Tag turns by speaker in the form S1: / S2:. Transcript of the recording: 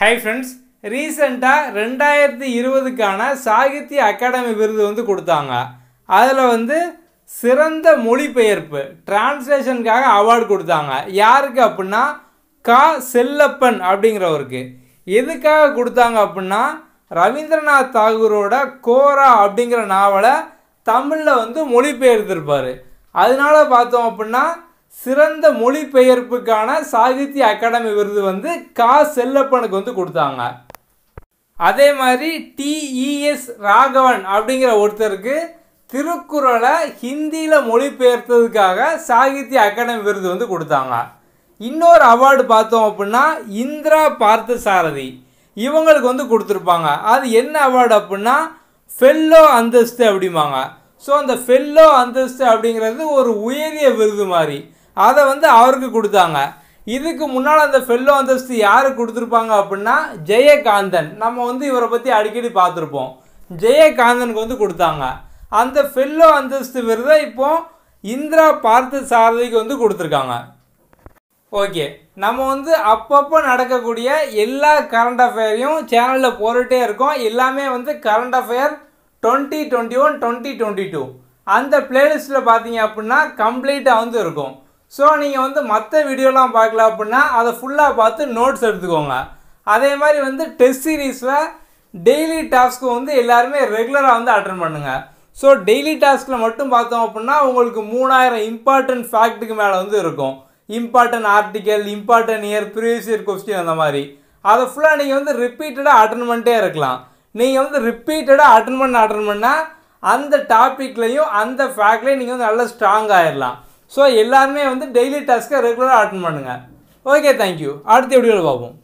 S1: hi friends ரீசெண்டாக ரெண்டாயிரத்தி இருபதுக்கான Sahitya academy விருது வந்து கொடுத்தாங்க அதில் வந்து சிறந்த மொழிபெயர்ப்பு டிரான்ஸ்லேஷனுக்காக அவார்டு கொடுத்தாங்க யாருக்கு அப்படின்னா கா செல்லப்பன் அப்படிங்கிறவருக்கு எதுக்காக கொடுத்தாங்க அப்படின்னா ரவீந்திரநாத் தாகூரோட கோரா அப்படிங்கிற நாவலை தமிழில் வந்து மொழிபெயர்த்திருப்பார் அதனால பார்த்தோம் அப்படின்னா சிறந்த மொழிபெயர்ப்புக்கான சாகித்ய அகாடமி விருது வந்து கா செல்லப்பனுக்கு வந்து கொடுத்தாங்க அதே மாதிரி டிஇஎஸ் ராகவன் அப்படிங்கிற ஒருத்தருக்கு திருக்குறளை ஹிந்தியில் மொழிபெயர்த்ததுக்காக சாகித்ய அகாடமி விருது வந்து கொடுத்தாங்க இன்னொரு அவார்டு பார்த்தோம் அப்படின்னா இந்திரா பார்த்த சாரதி இவங்களுக்கு வந்து கொடுத்துருப்பாங்க அது என்ன அவார்டு அப்படின்னா ஃபெல்லோ அந்தஸ்து அப்படிம்பாங்க ஸோ அந்த ஃபெல்லோ அந்தஸ்து அப்படிங்கிறது ஒரு உயரிய விருது மாதிரி அதை வந்து அவருக்கு கொடுத்தாங்க இதுக்கு முன்னால் அந்த ஃபெல்லோ அந்தஸ்து யார் கொடுத்துருப்பாங்க அப்படின்னா ஜெயகாந்தன் நம்ம வந்து இவரை பற்றி அடிக்கடி பார்த்துருப்போம் ஜெயகாந்தனுக்கு வந்து கொடுத்தாங்க அந்த ஃபெல்லோ அந்தஸ்து விருதை இப்போ இந்திரா பார்த்த சாரதிக்கு வந்து கொடுத்துருக்காங்க ஓகே நம்ம வந்து அப்பப்போ நடக்கக்கூடிய எல்லா கரண்ட் அஃபேரையும் சேனலில் போட்டுகிட்டே இருக்கோம் எல்லாமே வந்து current affair twenty twenty one twenty twenty two அந்த பிளேலிஸ்ட்டில் பார்த்தீங்க அப்படின்னா கம்ப்ளீட்டாக வந்து இருக்கும் ஸோ நீங்கள் வந்து மற்ற வீடியோலாம் பார்க்கல அப்படின்னா அதை ஃபுல்லாக பார்த்து நோட்ஸ் எடுத்துக்கோங்க அதே மாதிரி வந்து டெஸ்ட் சீரீஸில் டெய்லி டாஸ்க்கு வந்து எல்லாருமே ரெகுலராக வந்து அட்டன் பண்ணுங்கள் ஸோ டெய்லி டாஸ்கில் மட்டும் பார்த்தோம் அப்படின்னா உங்களுக்கு மூணாயிரம் இம்பார்ட்டன்ட் ஃபேக்ட்டுக்கு மேலே வந்து இருக்கும் important article important year previous year question அந்த மாதிரி அதை ஃபுல்லாக நீங்கள் வந்து ரிப்பீட்டடாக அட்டன் பண்ணிட்டே இருக்கலாம் நீங்கள் வந்து ரிப்பீட்டடாக அட்டன் பண்ண அட்டன் பண்ணால் அந்த டாப்பிக்லேயும் அந்த ஃபேக்ட்லேயும் நீங்கள் வந்து நல்லா ஸ்ட்ராங் ஆயிடலாம் ஸோ எல்லாருமே வந்து டெய்லி டாஸ்க்கை ரெகுலராக அட்டன் பண்ணுங்கள் ஓகே தேங்க்யூ அடுத்த வீடியோவில் பார்ப்போம்